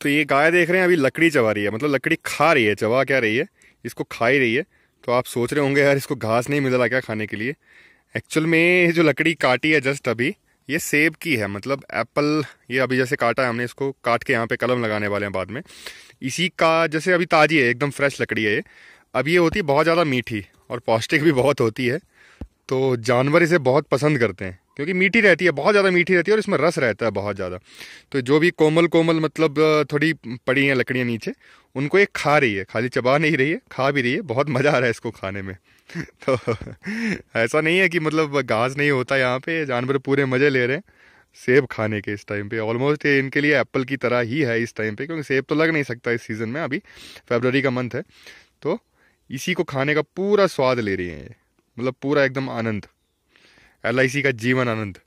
तो ये गाय देख रहे हैं अभी लकड़ी चबा रही है मतलब लकड़ी खा रही है चबा क्या रही है इसको खा ही रही है तो आप सोच रहे होंगे यार इसको घास नहीं मिल रहा क्या खाने के लिए एक्चुअल में ये जो लकड़ी काटी है जस्ट अभी ये सेब की है मतलब एप्पल ये अभी जैसे काटा है हमने इसको काट के यहाँ पे कलम लगाने वाले हैं बाद में इसी का जैसे अभी ताज़ी है एकदम फ्रेश लकड़ी है ये अब ये होती है बहुत ज़्यादा मीठी और पौष्टिक भी बहुत होती है तो जानवर इसे बहुत पसंद करते हैं क्योंकि मीठी रहती है बहुत ज़्यादा मीठी रहती है और इसमें रस रहता है बहुत ज़्यादा तो जो भी कोमल कोमल मतलब थोड़ी पड़ी हैं लकड़ियाँ नीचे उनको ये खा रही है खाली चबा नहीं रही है खा भी रही है बहुत मज़ा आ रहा है इसको खाने में तो ऐसा नहीं है कि मतलब घास नहीं होता यहाँ पे जानवर पूरे मज़े ले रहे हैं सेब खाने के इस टाइम पे ऑलमोस्ट ये इनके लिए एप्पल की तरह ही है इस टाइम पे क्योंकि सेब तो लग नहीं सकता इस सीज़न में अभी फेबररी का मंथ है तो इसी को खाने का पूरा स्वाद ले रही हैं ये मतलब पूरा एकदम आनंद एल का जीवन आनंद